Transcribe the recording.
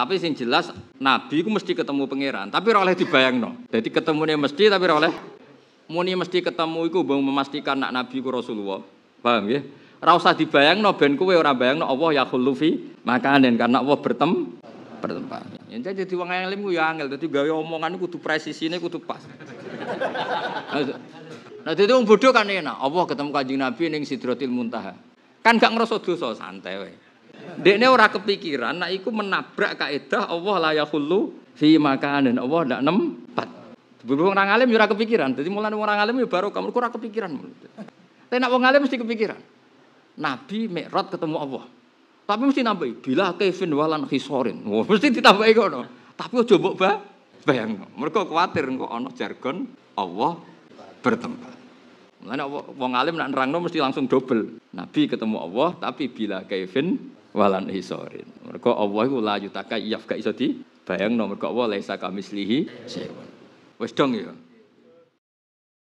Tapi sing jelas nabi ku mesti ketemu pangeran, tapi dibayang no. Jadi ketemu ketemunya mesti tapi roleh oleh muni mesti ketemu itu bang memastikan nak nabi ku Rasulullah. Paham ya? Ora dibayang no. ben kowe ora no. Allah ya khulufi makanen karena Allah bertem bertempat. Ya jadi wong yang ku ya angel, jadi gawe omongan presisi ini tuh pas. Nah, jadi wong bodoh kan nah Allah ketemu kajing Nabi neng sidrotil Muntaha. Kan gak ngerosot dosa santai weh. Dekne ora kepikiran nek iku menabrak kaidah Allah la yakhullu fi makanin. Allah ndak nempat. Berhubung orang alim ya ora kepikiran. Jadi mulane orang alim ya baru kamu ora kepikiran. Tapi nek wong alim mesti kepikiran. Nabi Mi'raj ketemu Allah. Tapi mesti nambahi bila kevin walan khisorin. Wah, mesti ditambahi kono. Tapi ojo mbok bayang. mereka khawatir kok ana jargon Allah bertempat. Mulane wong alim nak nerangno mesti langsung double. Nabi ketemu Allah tapi bila kaifin walan hisorin. Mergo Allah iku la yutaka yaf gak iso di bayangno mergo Allah laisa kamislihi syai'un. Wis dong ya.